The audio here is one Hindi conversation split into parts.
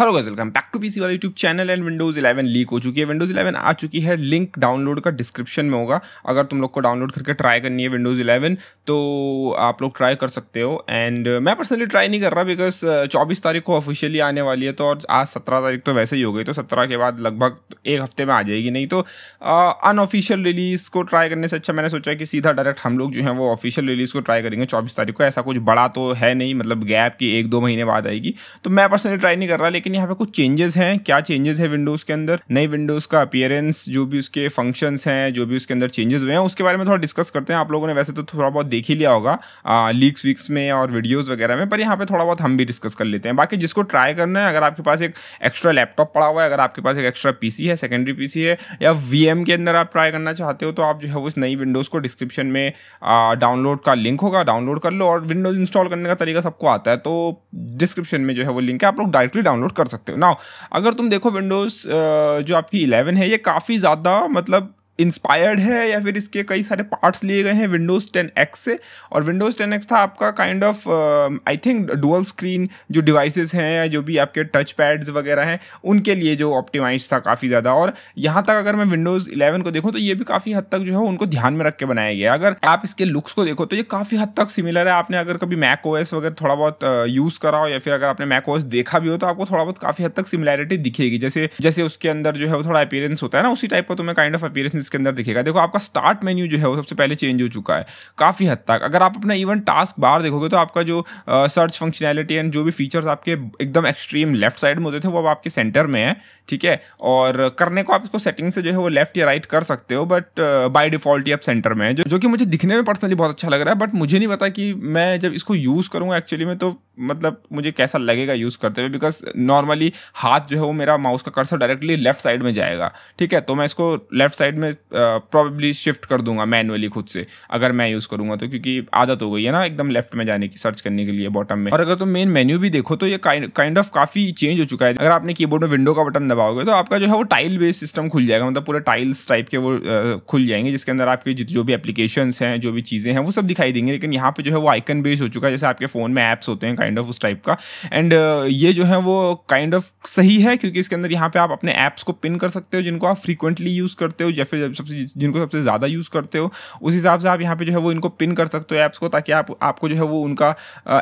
hello guys welcome back to PC वाला YouTube channel and Windows 11 leak हो चुकी है विंडोज 11 आ चुकी है लिंक डाउनलोड का डिस्क्रिप्शन में होगा अगर तुम लोग को डाउनलोड करके ट्राई करनी है विंडोज 11 तो आप लोग ट्राई कर सकते हो एंड uh, मैं पर्सनली ट्राई नहीं कर रहा बिकॉज uh, चौबीस तारीख को ऑफिशियली आने वाली है तो और आज सत्रह तारीख तो वैसे ही हो गई तो सत्रह के बाद लगभग एक हफ्ते में आ जाएगी नहीं तो अनऑफिशियल uh, रिलीज़ को ट्राई करने से अच्छा मैंने सोचा कि सीधा डायरेक्ट हम लोग जो है वो ऑफिशियल रिलीज़ को ट्राई करेंगे चौबीस तारीख को ऐसा कुछ बड़ा तो है नहीं मतलब गैप की एक दो महीने बाद आएगी तो मैं पर्सनली ट्राई नहीं कर रहा लेकिन लेकिन यहाँ पे कुछ चेंजेस हैं क्या चेंजेस है विंडोज़ के अंदर नए विंडोज़ का अपियरेंस जो भी उसके फंक्शन हैं जो भी उसके अंदर चेंजेस हुए हैं उसके बारे में थोड़ा डिस्कस करते हैं आप लोगों ने वैसे तो थोड़ा बहुत देख ही लिया होगा लीक्स वीक्स में और वीडियोज़ वगैरह में पर यहाँ पे थोड़ा बहुत हम भी डिस्कस कर लेते हैं बाकी जिसको ट्राई करना है अगर आपके पास एक एक्स्ट्रा लैपटॉप पड़ा हुआ है अगर आपके पास एक एक्स्ट्रा पी है सेकेंडरी पीसी है या वी के अंदर आप ट्राई करना चाहते हो तो आप जो है उस नई विंडोज़ को डिस्क्रिप्शन में डाउनलोड का लिंक होगा डाउनलोड कर लो और विंडोज़ इंस्टॉल करने का तरीका सबको आता है तो डिस्क्रिप्शन में जो है वो लिंक है आप लोग डायरेक्टली डाउनलोड कर सकते हो ना अगर तुम देखो विंडोज़ जो आपकी 11 है ये काफ़ी ज़्यादा मतलब इंस्पायर्ड है या फिर इसके कई सारे पार्ट्स लिए गए हैं विंडोज़ टेन एक्स से और विंडोज़ टेन एक्स था आपका kind of I think dual screen जो डिवाइसेस हैं या जो भी आपके टच पैड्स वगैरह हैं उनके लिए जो ऑप्टिमाइज था काफ़ी ज़्यादा और यहाँ तक अगर मैं विंडोज़ इलेवन को देखूँ तो ये भी काफ़ी हद तक जो है उनको ध्यान में रख के बनाया गया अगर आप इसके लुक्स को देखो तो ये काफ़ी हद तक सिमिलर है आपने अगर कभी मैक ओ वगैरह थोड़ा बहुत यूज़ uh, करा हो या फिर अगर आपने मैक ओ देखा भी हो तो आपको थोड़ा बहुत काफ़ी हद तक सिमिलैरिटी दिखेगी जैसे जैसे उसके अंदर जो है वो थोड़ा अपीयरेंस होता है ना उसी टाइप का तुम्हें काइंड ऑफ अपीयरेंस इसके अंदर दिखेगा देखो आपका स्टार्ट मेन्यू जो है वो सबसे पहले चेंज हो चुका है काफ़ी हद तक अगर आप अपना इवन टास्क बार देखोगे तो आपका जो सर्च फंक्शनैलिटी एंड जो भी फीचर्स आपके एकदम एक्सट्रीम लेफ्ट साइड में होते थे वो अब आपके सेंटर में है ठीक है और करने को आप इसको सेटिंग से जो है वो लेफ्ट या राइट कर सकते हो बट बाय डिफॉल्ट ही आप सेंटर में है जो, जो कि मुझे दिखने में पर्सनली बहुत अच्छा लग रहा है बट मुझे नहीं पता कि मैं जब इसको यूज़ करूँगा एक्चुअली में तो मतलब मुझे कैसा लगेगा यूज़ करते हुए बिकॉज नॉर्मली हाथ जो है वो मेरा माउस का कर्सर डायरेक्टली लेफ्ट साइड में जाएगा ठीक है तो मैं इसको लेफ्ट साइड में प्रॉबली शिफ्ट कर दूंगा मैनुअली खुद से अगर मैं यूज़ करूँगा तो क्योंकि आदत हो गई है ना एकदम लेफ्ट में जाने की सर्च करने के लिए बॉटम में और अगर तुम मेन मेन्यू भी देखो तो ये काइंड ऑफ काफ़ी चेंज हो चुका है अगर आपने कीबोर्ड में विंडो का बटन दबाओगे तो आपका जो है वो टाइल बेस्ड सिस्टम खुल जाएगा मतलब पूरे टाइल्स टाइप के वो खुल जाएंगे जिसके अंदर आपके जो भी एप्लीकेशन हैं जो भी चीज़ें हैं वो सब दिखाई देंगे लेकिन यहाँ पे जो है वो आइकन बेस्ड हो चुका है जैसे आपके फ़ोन में ऐप्स होते हैं काइंड ऑफ उस टाइप का एंड uh, ये जो है वो काइंड ऑफ सही है क्योंकि इसके अंदर यहाँ पे आप अपने ऐप्स को पिन कर सकते हो जिनको आप फ्रीक्वेंटली यूज़ करते हो या फिर सबसे जिनको सबसे ज़्यादा यूज़ करते हो उस हिसाब से आप यहाँ पे जो है वो इनको पिन कर सकते हो ऐप्स को ताकि आप आपको जो है वो उनका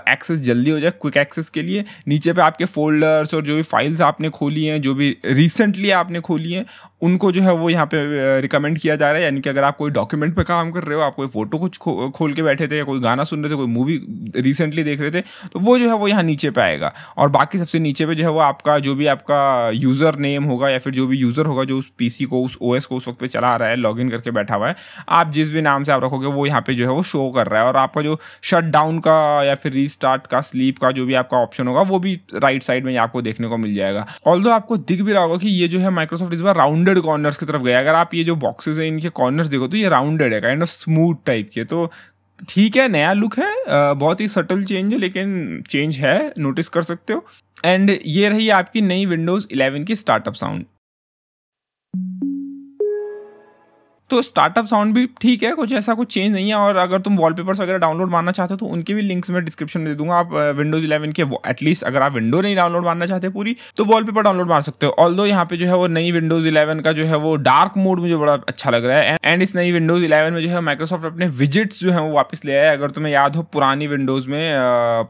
एक्सेस uh, जल्दी हो जाए क्विक एक्सेस के लिए नीचे पे आपके फोल्डर्स और जो भी फाइल्स आपने खोली हैं जो भी रिसेंटली आपने खोली हैं उनको जो है वो यहाँ पे रिकमेंड किया जा रहा है यानी कि अगर आप कोई डॉक्यूमेंट पे काम कर रहे हो आप कोई फोटो कुछ खो, खोल के बैठे थे या कोई गाना सुन रहे थे कोई मूवी रिसेंटली देख रहे थे तो वो जो है वो यहाँ नीचे पे आएगा और बाकी सबसे नीचे पे जो है वो आपका जो भी आपका यूज़र नेम होगा या फिर जो भी यूज़र होगा जो उस पी को उस ओ को उस वक्त पर चला रहा है लॉग करके बैठा हुआ है आप जिस भी नाम से आप रखोगे वो यहाँ पर जो है वो शो कर रहा है और आपका जो शट डाउन का या फिर रीस्टार्ट का स्लीप का जो भी आपका ऑप्शन होगा वो भी राइट साइड में आपको देखने को मिल जाएगा ऑल आपको दिख भी रहा होगा कि ये जो है माइक्रोसॉफ्ट इस बार राउंड राउंडेड कॉर्नर्स की तरफ गया अगर आप ये जो बॉक्सेस हैं इनके कॉर्नर्स देखो तो ये राउंडेड है काइंड ऑफ स्मूथ टाइप के तो ठीक है नया लुक है बहुत ही सटल चेंज है लेकिन चेंज है नोटिस कर सकते हो एंड ये रही आपकी नई विंडोज़ 11 की स्टार्टअप साउंड तो स्टार्टअप साउंड भी ठीक है कुछ ऐसा कुछ चेंज नहीं है और अगर तुम वॉलपेपर्स वगैरह डाउनलोड मारना चाहते हो तो उनके भी लिंक्स मैं डिस्क्रिप्शन में दे दूंगा आप विंडोज इलेवन के एटलीस्ट अगर आप विंडो नहीं डाउनलोड मारना चाहते पूरी तो वॉलपेपर डाउनलोड मार सकते हो ऑल दो यहाँ पे जो है वो नई विंडोज इलेवन का जो है वो डार्क मोड मुझे बड़ा अच्छा लग रहा है एंड इस नई विंडोज इलेवन में जो है माइक्रोसॉफ्ट अपने विजिट्स जो है वो वापस ले आए अगर तुम्हें याद हो पुरानी विंडोज में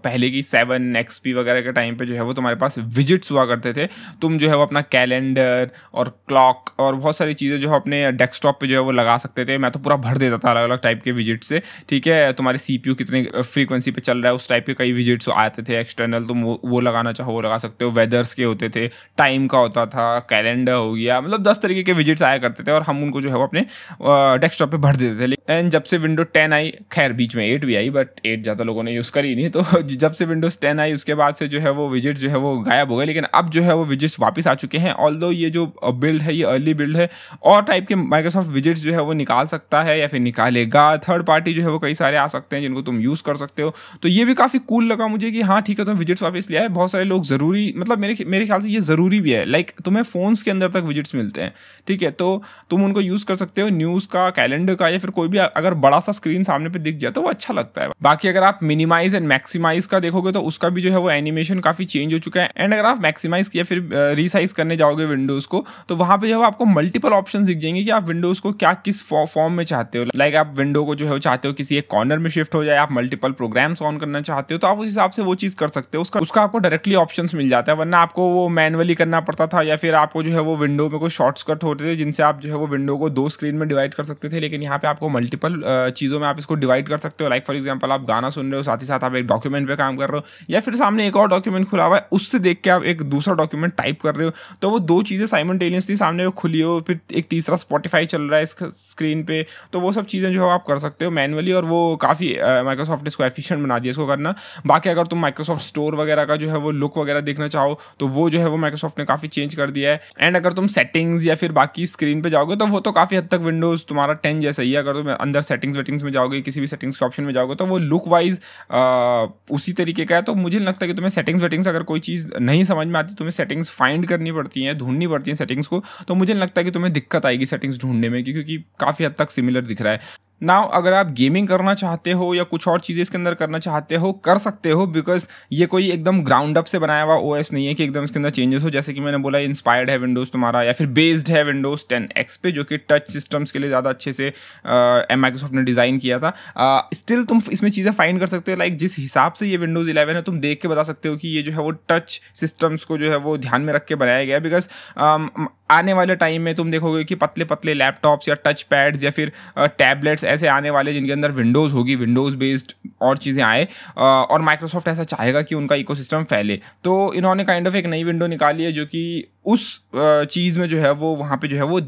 पहले की सेवन एक्सपी वगैरह के टाइम पे जो है वो तुम्हारे पास विजिट्स हुआ करते थे तुम जो है वो अपना कैलेंडर और क्लॉक और बहुत सारी चीज़ें जो है अपने डेस्कटॉप पे जो है वो लगा सकते थे मैं तो पूरा भर देता था अलग अलग टाइप के विजिट से ठीक है तुम्हारे सी पी कितने फ्रीक्वेंसी पे चल रहा है उस टाइप के कई विजिट्स तो आते थे एक्सटर्नल तुम वो, वो लगाना चाहो वो लगा सकते हो वेदर्स के होते थे टाइम का होता था कैलेंडर हो गया मतलब दस तरीके के विजिट्स आया करते थे और हम उनको जो है वो अपने डेस्कटॉप पर भर देते थे एंड जब से विंडो टेन आई खैर बीच में एट भी आई बट एट ज़्यादा लोगों ने यूज़ करी नहीं तो जब से विंडोज़ टेन आई उसके बाद से जो है वो विजिट जो है वो गायब हो गए लेकिन अब जो है वो विजिट्स वापस आ चुके हैं ऑल ये जो बिल्ड है ये अर्ली बिल्ड है और टाइप के माइक्रोसॉफ्ट विजिट एसेट्स जो है वो निकाल सकता है या फिर निकालेगा थर्ड पार्टी जो है वो कई सारे आ सकते हैं जिनको तुम यूज़ कर सकते हो तो ये भी काफ़ी कूल लगा मुझे कि हाँ ठीक है तुम्हें विजिट्स वापस लिया है बहुत सारे लोग ज़रूरी मतलब मेरे मेरे ख्याल से ये ज़रूरी भी है लाइक तुम्हें फ़ोन्स के अंदर तक विजिट्स मिलते हैं ठीक है तो तुम उनको यूज़ कर सकते हो न्यूज़ का कैलेंडर का या फिर कोई भी अगर बड़ा सा स्क्रीन सामने पर दिख जाए तो वो अच्छा लगता है बाकी अगर आप मिनिमाइज एंड मैक्सिमाइज का देखोगे तो उसका भी जो है वो एनिमेशन काफ़ी चेंज हो चुका है एंड अगर आप मैक्सिमाइज किया फिर रिसाइज करने जाओगे विंडोज़ को तो वहाँ पर जो है आपको मल्टीपल ऑप्शन दिख जाएंगे कि आप विंडोज़ को क्या क्या किस फॉर्म में चाहते हो लाइक आप विंडो को जो है वो चाहते हो किसी एक कॉर्नर में शिफ्ट हो जाए आप मल्टीपल प्रोग्राम्स ऑन करना चाहते हो तो आप उस हिसाब से वो चीज़ कर सकते हो उसका उसका आपको डायरेक्टली ऑप्शन मिल जाता है वरना आपको वो मैनुअली करना पड़ता था या फिर आपको जो है वो विंडो में कोई कट होते थे जिनसे आप जो है वो विंडो को दो स्क्रीन में डिवाइड कर सकते थे लेकिन यहाँ पे आपको मल्टीपल चीज़ों में आप इसको डिवाइड कर सकते हो लाइक फॉर एग्जाम्पल आप गाना सुन रहे हो साथ ही साथ आप एक डॉक्यूमेंट पर काम कर रहे हो या फिर सामने एक और डॉक्यूमेंट खुला हुआ है उससे देख के आप एक दूसरा डॉक्यूमेंट टाइप कर रहे हो तो वो दो चीज़ें साइमल्टेनियसली सामने खुली हो फिर एक तीसरा स्पॉटिफाई चल रहा है स्क्रीन पे तो वो सब चीज़ें जो है आप कर सकते हो मैनुअली और वो काफ़ी माइक्रोसॉफ्ट इसको एफिशिएंट बना दिया इसको करना बाकी अगर तुम माइक्रोसॉफ्ट स्टोर वगैरह का जो है वो लुक वगैरह देखना चाहो तो वो जो है वो माइक्रोसॉफ्ट ने काफ़ी चेंज कर दिया है एंड अगर तुम सेटिंग्स या फिर बाकी स्क्रीन पर जाओगे तो वो तो काफ़ी हद तक विंडोज़ तुम्हारा टेन जैसा ही है अगर तुम अंदर सेटिंग्स वेटिंग्स में जाओगे किसी भी सेटिंग्स के ऑप्शन में जाओगे तो वो लुक वाइज उसी तरीके का है तो मुझे लगता है कि तुम्हें सेटिंग्स वेटिंग्स अगर कोई चीज़ नहीं समझ में आती तुम्हें सेटिंग्स फाइंड करनी पड़ती हैं ढूंढनी पड़ती हैं सेटिंग्स को तो मुझे लगता है कि तुम्हें दिक्कत आएगी सेटिंग्स ढूंढने में क्योंकि कि काफ़ी हद तक सिमिलर दिख रहा है नाउ अगर आप गेमिंग करना चाहते हो या कुछ और चीज़ें इसके अंदर करना चाहते हो कर सकते हो बिकॉज ये कोई एकदम ग्राउंड अप से बनाया हुआ ओ नहीं है कि एकदम इसके अंदर चेंजेस हो जैसे कि मैंने बोला इंस्पायर्ड है विंडोज़ तुम्हारा या फिर बेस्ड है विंडोज़ टेन एक्स पे जो कि टच सिस्टम्स के लिए ज़्यादा अच्छे से माइक्रोसॉफ्ट ने डिज़ाइन किया था स्टिल uh, तुम इसमें चीज़ें फाइन कर सकते हो लाइक like, जिस हिसाब से ये विंडोज़ इलेवन है तुम देख के बता सकते हो कि ये जो है वो टच सिस्टम्स को जो है वो ध्यान में रख के बनाया गया बिकॉज आने वाले टाइम में तुम देखोगे कि पतले पतले लैपटॉप्स या टच पैड्स या फिर टैबलेट्स ऐसे आने वाले जिनके अंदर विंडोज़ होगी विंडोज़ बेस्ड और चीज़ें आए और माइक्रोसॉफ्ट ऐसा चाहेगा कि उनका इकोसिस्टम फैले तो इन्होंने काइंड ऑफ एक नई विंडो निकाली है जो कि उस चीज़ में जो है वो वहाँ पे जो है वो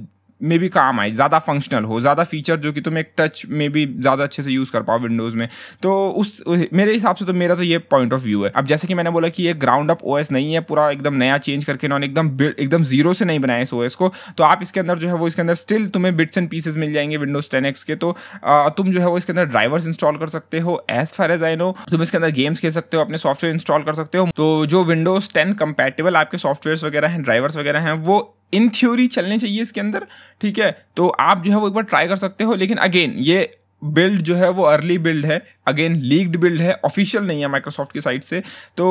में भी काम आए ज़्यादा फंक्शनल हो ज़्यादा फीचर जो कि तुम एक टच में भी ज़्यादा अच्छे से यूज़ कर पाओ विंडोज़ में तो उस मेरे हिसाब से तो मेरा तो ये पॉइंट ऑफ व्यू है अब जैसे कि मैंने बोला कि ये ग्राउंड अप ओएस नहीं है पूरा एकदम नया चेंज करके इन्होंने एकदम एकदम जीरो से नहीं बनाया इस ओएस को तो आप इसके अंदर जो है वो इसके अंदर स्टिल तुम्हें बिट्स एंड पीसेज मिल जाएंगे विंडोज़ टेन एक्स के तो तुम जो है वो इसके अंदर ड्राइवर्स इंस्टॉल कर सकते हो as far as I know तुम इसके अंदर गेम्स खेल सकते हो अपने सॉफ्टवेयर इंस्टॉल कर सकते हो तो जो विंडोज़ टेन कंपेटेबल आपके सॉफ्टवेयर वगैरह हैं ड्राइवर्स वगैरह हैं वो इन थ्योरी चलने चाहिए इसके अंदर ठीक है तो आप जो है वो एक बार ट्राई कर सकते हो लेकिन अगेन ये बिल्ड जो है वो अर्ली बिल्ड है अगेन लीक्ड बिल्ड है ऑफिशियल नहीं है माइक्रोसॉफ्ट की साइट से तो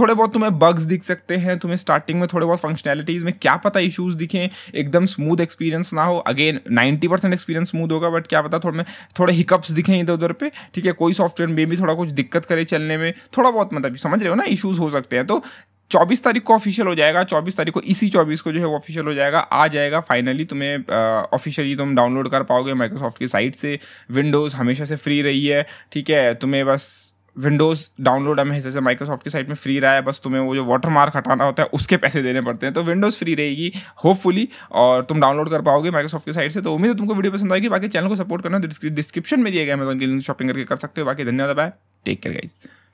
थोड़े बहुत तुम्हें बग्स दिख सकते हैं तुम्हें स्टार्टिंग में थोड़े बहुत फंक्शनैलिटीज़ में क्या पता इशूज़ दिखें एकदम स्मूथ एक्सपीरियंस ना हो अगेन 90 परसेंट एक्सपीरियंस स्मूथ होगा बट क्या पता थोड़े में थोड़े हिकअप्स दिखें इधर उधर पे ठीक है कोई सॉफ्टवेयर में भी थोड़ा कुछ दिक्कत करे चलने में थोड़ा बहुत मतलब समझ रहे हो ना इशूज़ हो सकते हैं तो चौबीस तारीख को ऑफिशियल हो जाएगा चौबीस तारीख को इसी चौबीस को जो है वो ऑफिशियल हो जाएगा आ जाएगा फाइनली तुम्हें ऑफिशियली तुम डाउनलोड कर पाओगे माइक्रोसॉफ्ट की साइट से विंडोज़ हमेशा से फ्री रही है ठीक है तुम्हें बस विंडोज़ डाउनलोड हमेशा से माइक्रोसॉफ्ट की साइट में फ्री रहा है बस तुम्हें वो जो वाटर मार्क हटाना होता है उसके पैसे देने पड़ते हैं तो विंडोज़ फ्री रहेगी होपफुली और तुम डाउनलोड कर पाओगे माइक्रोसॉफ्ट की साइट से तो उम्मीद है तुमको वीडियो पसंद आएगी बाकी चैनल को सपोर्ट करना डिस्क्रिप्शन में दिए गए मैं तो लिंक शॉपिंग करके कर सकते हो बाकी धन्यवाद बाय टेक केयर गाइज़